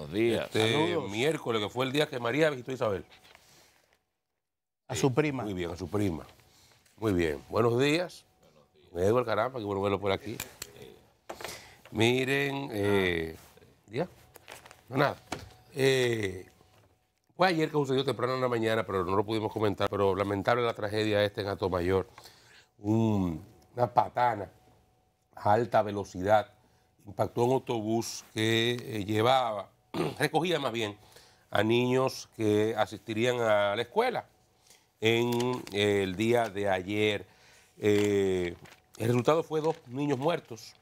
Buenos días. Este miércoles, que fue el día que María visitó a Isabel. A su prima. Muy bien, a su prima. Muy bien. Buenos días. Me digo el caramba, que bueno verlo por aquí. Miren, eh, no nada. Eh, fue ayer que sucedió temprano en la mañana, pero no lo pudimos comentar, pero lamentable la tragedia esta en Atomayor. Un, una patana a alta velocidad impactó un autobús que eh, llevaba recogía más bien a niños que asistirían a la escuela en eh, el día de ayer. Eh, el resultado fue dos niños muertos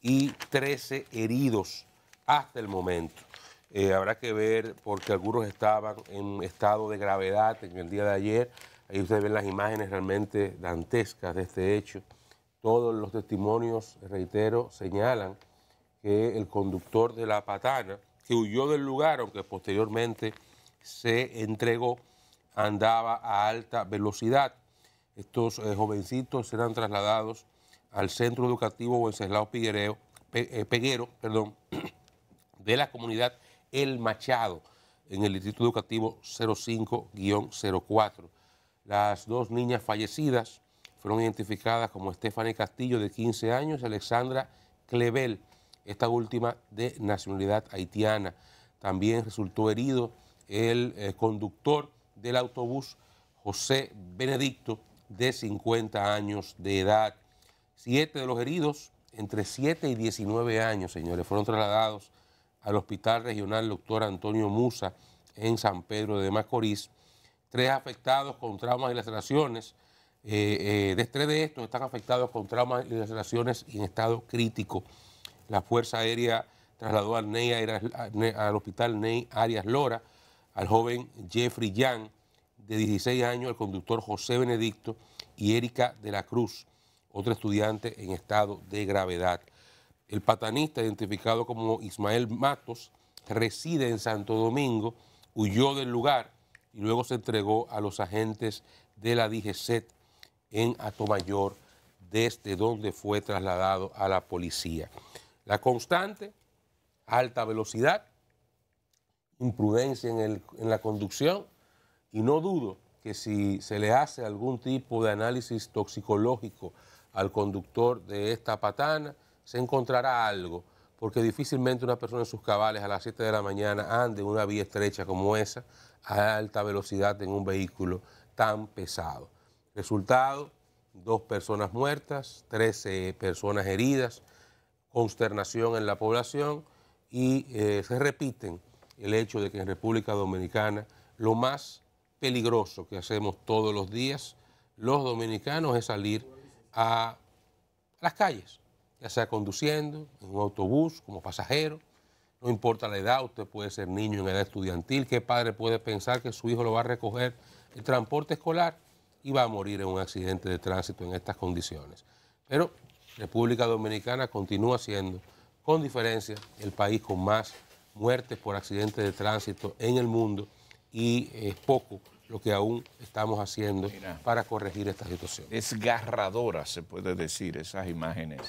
y 13 heridos hasta el momento. Eh, habrá que ver porque algunos estaban en estado de gravedad en el día de ayer. Ahí ustedes ven las imágenes realmente dantescas de este hecho. Todos los testimonios, reitero, señalan que el conductor de la patana, que huyó del lugar, aunque posteriormente se entregó, andaba a alta velocidad. Estos eh, jovencitos serán trasladados al Centro Educativo Buenceslao eh, Peguero perdón, de la comunidad El Machado, en el Instituto Educativo 05-04. Las dos niñas fallecidas fueron identificadas como Stephanie Castillo, de 15 años, y Alexandra Clevel, esta última de nacionalidad haitiana. También resultó herido el eh, conductor del autobús José Benedicto, de 50 años de edad. Siete de los heridos, entre 7 y 19 años, señores, fueron trasladados al Hospital Regional Doctor Antonio Musa en San Pedro de Macorís. Tres afectados con traumas y laceraciones. Eh, eh de tres de estos están afectados con traumas y laceraciones en estado crítico. La Fuerza Aérea trasladó al, al hospital Ney Arias Lora al joven Jeffrey Young, de 16 años, al conductor José Benedicto y Erika de la Cruz, otro estudiante en estado de gravedad. El patanista, identificado como Ismael Matos, reside en Santo Domingo, huyó del lugar y luego se entregó a los agentes de la DGCET en Atomayor, desde donde fue trasladado a la policía. La constante, alta velocidad, imprudencia en, la conducción y no dudo que si se le hace algún tipo de análisis toxicológico al conductor de esta patana, se encontrará algo, porque difícilmente una persona en sus cabales a las 7 de la mañana ande en una vía estrecha como esa a alta velocidad en un vehículo tan pesado. Resultado, dos personas muertas, 13 personas heridas, consternación en la población y eh, se repiten el hecho de que en República Dominicana lo más peligroso que hacemos todos los días los dominicanos es salir a las calles, ya sea conduciendo, en un autobús, como pasajero, no importa la edad, usted puede ser niño en edad estudiantil, qué padre puede pensar que su hijo lo va a recoger el transporte escolar y va a morir en un accidente de tránsito en estas condiciones. Pero República Dominicana continúa siendo, con diferencia, el país con más muertes por accidentes de tránsito en el mundo y es poco lo que aún estamos haciendo para corregir esta situación. Desgarradora, se puede decir, esas imágenes,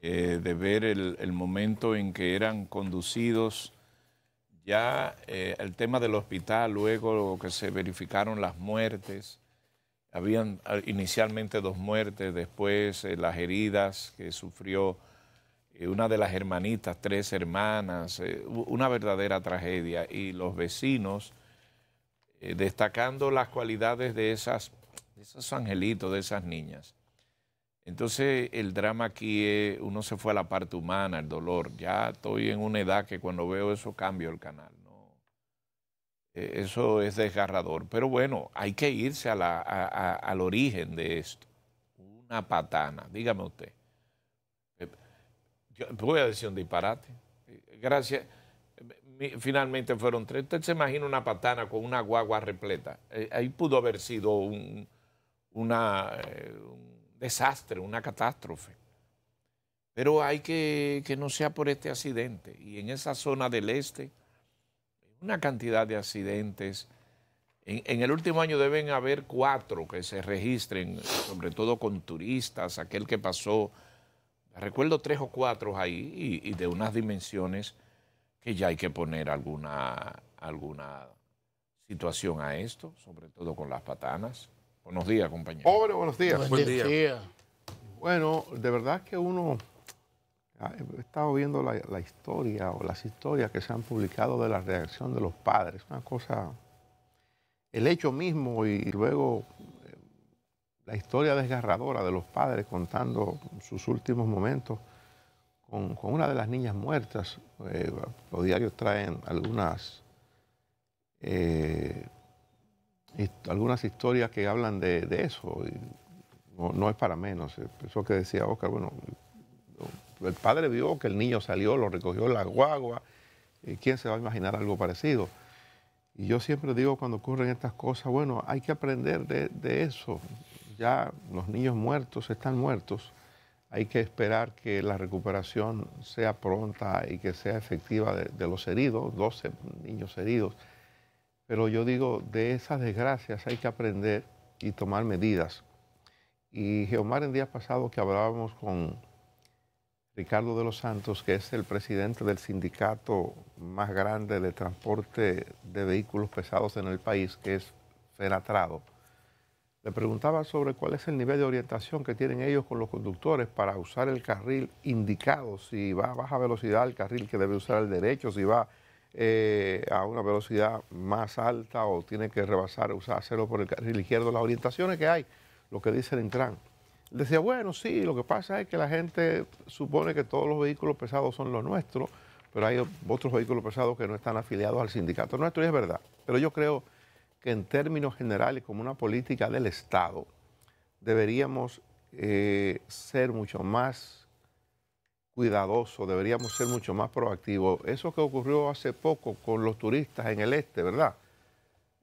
eh, de ver el, momento en que eran conducidos ya eh, el tema del hospital, luego que se verificaron las muertes, habían ah, inicialmente dos muertes, después eh, las heridas que sufrió eh, una de las hermanitas, tres hermanas, eh, una verdadera tragedia. Y los vecinos, destacando las cualidades de, esas, de esos angelitos, de esas niñas. Entonces el drama aquí es, uno se fue a la parte humana, el dolor. Ya estoy en una edad que cuando veo eso cambio el canal. ¿no? Eh, eso es desgarrador. Pero bueno, hay que irse al origen de esto. Una patana, dígame usted. Eh, voy a decir un disparate. Eh, gracias. Finalmente fueron tres. Usted se imagina una patana con una guagua repleta. ahí pudo haber sido un, un desastre, una catástrofe. Pero hay que que no sea por este accidente. Y en esa zona del este una cantidad de accidentes. En, el último año deben haber cuatro que se registren, sobre todo con turistas, aquel que pasó, recuerdo tres o cuatro ahí, y, de unas dimensiones que ya hay que poner alguna, alguna situación a esto, sobre todo con las patanas. Buenos días, compañero. Pobre, buenos días. Bueno, de verdad que uno Ah, he estado viendo la, historia o las historias que se han publicado de la reacción de los padres. Una cosa, el hecho mismo y luego eh, la historia desgarradora de los padres contando sus últimos momentos con, una de las niñas muertas. Eh, los diarios traen algunas, eh, algunas historias que hablan de, eso. no, no, es para menos. Eso que decía Oscar, bueno el padre vio que el niño salió, lo recogió en la guagua. Eh, ¿Quién se va a imaginar algo parecido? Y yo siempre digo cuando ocurren estas cosas, bueno, hay que aprender de, eso. Ya los niños muertos están muertos. Hay que esperar que la recuperación sea pronta y que sea efectiva de, de los heridos, 12 niños heridos. Pero yo digo, de esas desgracias hay que aprender y tomar medidas. Y Geomar en días pasados que hablábamos con Ricardo de los Santos, que es el presidente del sindicato más grande de transporte de vehículos pesados en el país, que es Fenatrado. Le preguntaba sobre cuál es el nivel de orientación que tienen ellos con los conductores para usar el carril indicado, si va a baja velocidad el carril que debe usar el derecho, si va eh, a una velocidad más alta o tiene que rebasar, usar hacerlo por el carril izquierdo, las orientaciones que hay, lo que dice el Intran decía, bueno, sí, lo que pasa es que la gente supone que todos los vehículos pesados son los nuestros, pero hay otros vehículos pesados que no están afiliados al sindicato nuestro, y es verdad. Pero yo creo que en términos generales, como una política del Estado, deberíamos eh, ser mucho más cuidadosos, deberíamos ser mucho más proactivos. Eso que ocurrió hace poco con los turistas en el este, ¿verdad?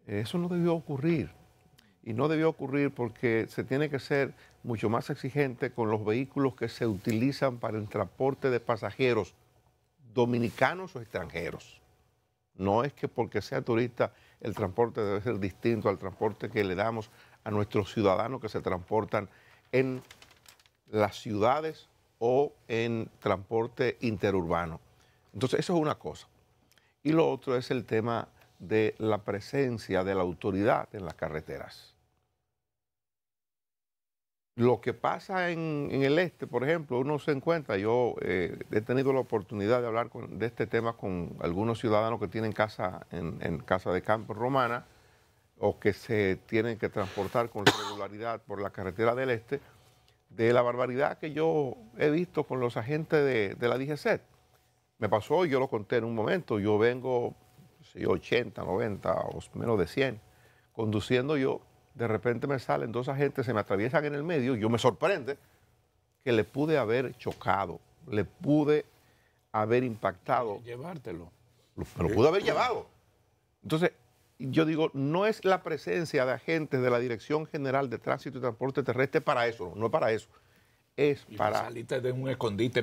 Eso no debió ocurrir y no debió ocurrir porque se tiene que ser mucho más exigente con los vehículos que se utilizan para el transporte de pasajeros dominicanos o extranjeros. No es que porque sea turista el transporte debe ser distinto al transporte que le damos a nuestros ciudadanos que se transportan en las ciudades o en transporte interurbano. Entonces, eso es una cosa. Y lo otro es el tema de la presencia de la autoridad en las carreteras lo que pasa en, el este, por ejemplo, uno se encuentra, yo eh, he tenido la oportunidad de hablar de este tema con algunos ciudadanos que tienen casa en, casa de campo romana o que se tienen que transportar con regularidad por la carretera del este, de la barbaridad que yo he visto con los agentes de, de la DGC. Me pasó, yo lo conté en un momento, yo vengo no sé, 80, 90 o menos de 100, conduciendo yo de repente me salen dos agentes, se me atraviesan en el medio y yo me sorprende que le pude haber chocado, le pude haber impactado. Eh, llevártelo. Lo, me lo pude haber llevado. Entonces, yo digo, no es la presencia de agentes de la Dirección General de Tránsito y Transporte Terrestre para eso, no, es para eso. Es para. Saliste de un escondite,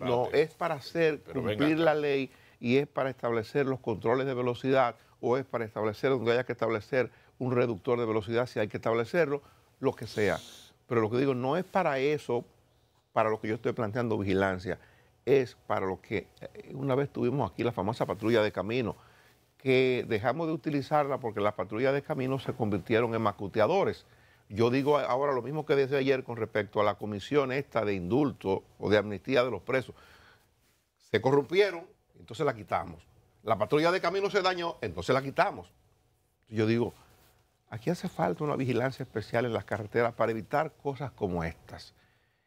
No, es para hacer cumplir la ley y es para establecer los controles de velocidad o es para establecer donde haya que establecer un reductor de velocidad, si hay que establecerlo, lo que sea. Pero lo que digo, no es para eso, para lo que yo estoy planteando vigilancia, es para lo que eh, una vez tuvimos aquí la famosa patrulla de camino, que dejamos de utilizarla porque las patrullas de camino se convirtieron en macuteadores. Yo digo ahora lo mismo que decía ayer con respecto a la comisión esta de indulto o de amnistía de los presos. Se corrompieron, entonces la quitamos la patrulla de camino se dañó, entonces la quitamos. Yo digo, aquí hace falta una vigilancia especial en las carreteras para evitar cosas como estas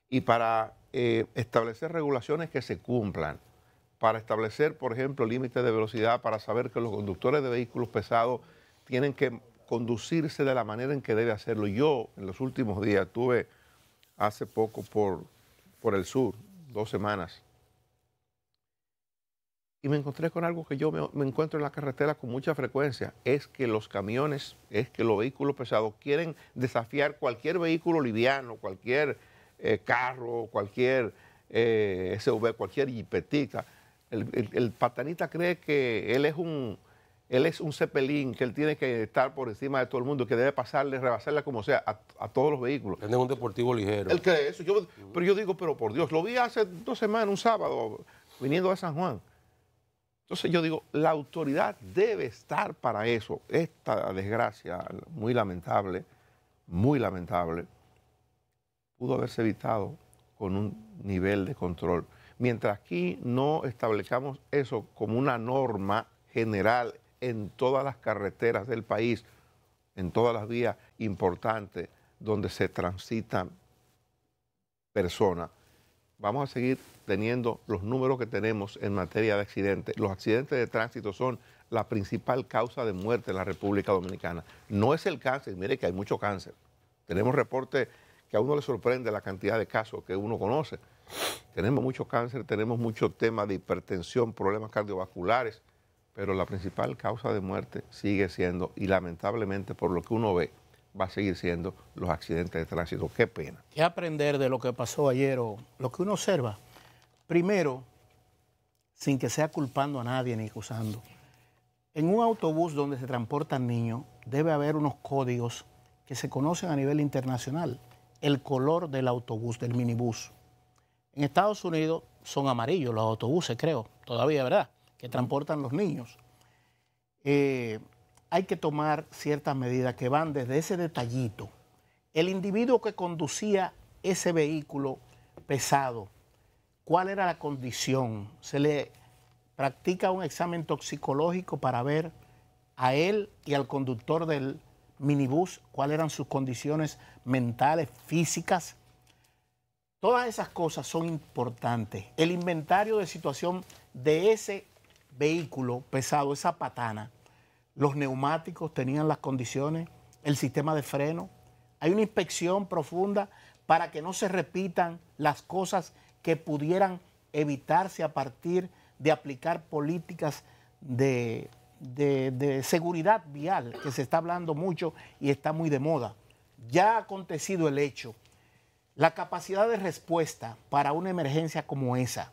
y para eh, establecer regulaciones que se cumplan, para establecer, por ejemplo, límites de velocidad, para saber que los conductores de vehículos pesados tienen que conducirse de la manera en que debe hacerlo. Yo en los últimos días tuve hace poco por, por el sur, dos semanas, y me encontré con algo que yo me, encuentro en la carretera con mucha frecuencia, es que los camiones, es que los vehículos pesados quieren desafiar cualquier vehículo liviano, cualquier eh, carro, cualquier eh, SUV, cualquier jipetica. El, patanita cree que él es un... Él es un cepelín que él tiene que estar por encima de todo el mundo, que debe pasarle, rebasarle como sea a, todos los vehículos. Él es un deportivo ligero. Él cree eso. pero yo digo, pero por Dios, lo vi hace dos semanas, un sábado, viniendo a San Juan entonces yo digo, la autoridad debe estar para eso. Esta desgracia muy lamentable, muy lamentable, pudo haberse evitado con un nivel de control. Mientras aquí no establezcamos eso como una norma general en todas las carreteras del país, en todas las vías importantes donde se transitan personas, vamos a seguir teniendo los números que tenemos en materia de accidentes. Los accidentes de tránsito son la principal causa de muerte en la República Dominicana. No es el cáncer, mire que hay mucho cáncer. Tenemos reportes que a uno le sorprende la cantidad de casos que uno conoce. Tenemos mucho cáncer, tenemos mucho tema de hipertensión, problemas cardiovasculares, pero la principal causa de muerte sigue siendo, y lamentablemente por lo que uno ve, va a seguir siendo los accidentes de tránsito. Qué pena. ¿Qué aprender de lo que pasó ayer o lo que uno observa? Primero, sin que sea culpando a nadie ni acusando. En un autobús donde se transportan niños debe haber unos códigos que se conocen a nivel internacional. El color del autobús, del minibús. En Estados Unidos son amarillos los autobuses, creo, todavía, ¿verdad? Que transportan los niños. Eh, hay que tomar ciertas medidas que van desde ese detallito. El individuo que conducía ese vehículo pesado, ¿cuál era la condición? ¿Se le practica un examen toxicológico para ver a él y al conductor del minibús cuáles eran sus condiciones mentales, físicas? Todas esas cosas son importantes. El inventario de situación de ese vehículo pesado, esa patana, los neumáticos tenían las condiciones, el sistema de freno. Hay una inspección profunda para que no se repitan las cosas que pudieran evitarse a partir de aplicar políticas de, seguridad vial, que se está hablando mucho y está muy de moda. Ya ha acontecido el hecho. La capacidad de respuesta para una emergencia como esa,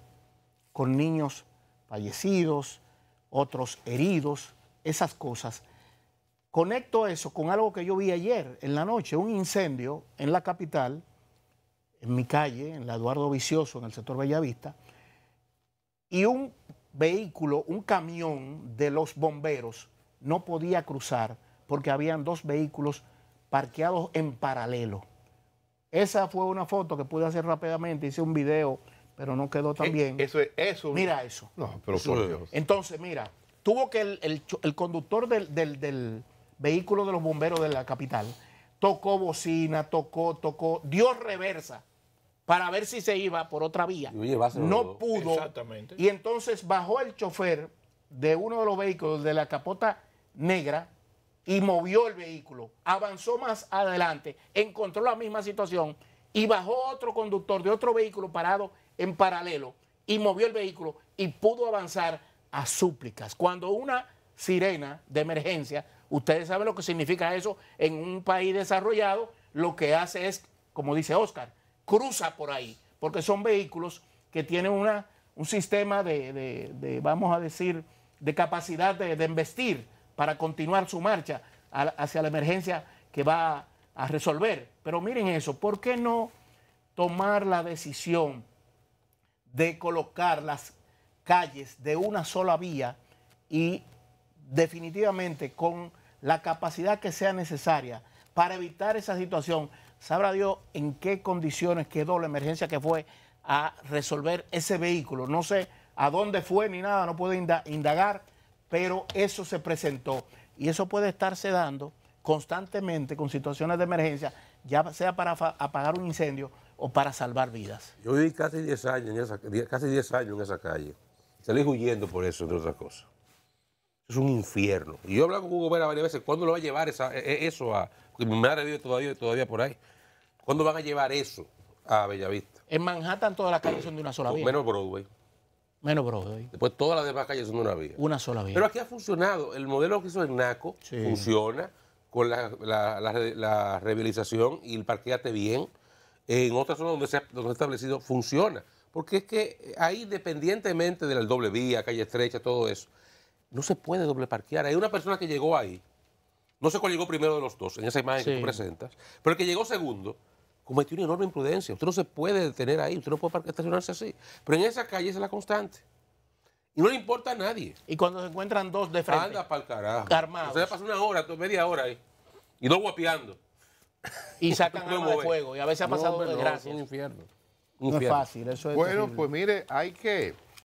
con niños fallecidos, otros heridos, esas cosas. Conecto eso con algo que yo vi ayer en la noche, un incendio en la capital, en mi calle, en la Eduardo Vicioso, en el sector Bellavista, y un vehículo, un camión de los bomberos no podía cruzar porque habían dos vehículos parqueados en paralelo. Esa fue una foto que pude hacer rápidamente, hice un video, pero no quedó tan eh, bien. Eso es eso. Mira eso. No, pero Entonces, mira, tuvo que el, conductor del, vehículo de los bomberos de la capital tocó bocina, tocó, tocó, dio reversa para ver si se iba por otra vía. no pudo. Y entonces bajó el chofer de uno de los vehículos de la capota negra y movió el vehículo, avanzó más adelante, encontró la misma situación y bajó otro conductor de otro vehículo parado en paralelo y movió el vehículo y pudo avanzar a súplicas. Cuando una sirena de emergencia, ustedes saben lo que significa eso en un país desarrollado, lo que hace es, como dice Oscar, cruza por ahí, porque son vehículos que tienen una, un sistema de, vamos a decir, de capacidad de, de investir para continuar su marcha hacia la emergencia que va a resolver. Pero miren eso, ¿por qué no tomar la decisión de colocar las calles de una sola vía y definitivamente con la capacidad que sea necesaria para evitar esa situación. Sabrá Dios en qué condiciones quedó la emergencia que fue a resolver ese vehículo. No sé a dónde fue ni nada, no puedo indagar, pero eso se presentó. Y eso puede estarse dando constantemente con situaciones de emergencia, ya sea para apagar un incendio o para salvar vidas. Yo viví casi 10 años en casi 10 años en esa calle. Salís huyendo por eso, entre otras cosas. Es un infierno. Y yo he hablado con Hugo Vera varias veces, ¿cuándo lo va a llevar e, e, eso a... mi madre vive todavía, todavía por ahí. ¿Cuándo van a llevar eso a Bellavista? En Manhattan todas las calles son de una sola vía. Menos Broadway. Menos Broadway. Después todas las demás calles son de una vía. Una sola vía. Pero aquí ha funcionado. El modelo que hizo el NACO funciona con la, la, rehabilitación y el parqueate bien. En otras zonas donde se donde se ha establecido funciona. Porque es que eh, ahí, de del doble vía, calle estrecha, todo eso, no se puede doble parquear. Hay una persona que llegó ahí, no sé cuál llegó primero de los dos, en esa imagen que tú presentas, pero el que llegó segundo cometió una enorme imprudencia. Usted no se puede detener ahí, usted no puede estacionarse así. Pero en esa calle es la constante. Y no le importa a nadie. Y cuando se encuentran dos de frente. Anda para el carajo. Armados. se pasa una hora, media hora ahí. Y dos guapeando. Y sacan de fuego. Y a veces ha pasado un infierno no es fácil, eso es Bueno, pues mire, hay que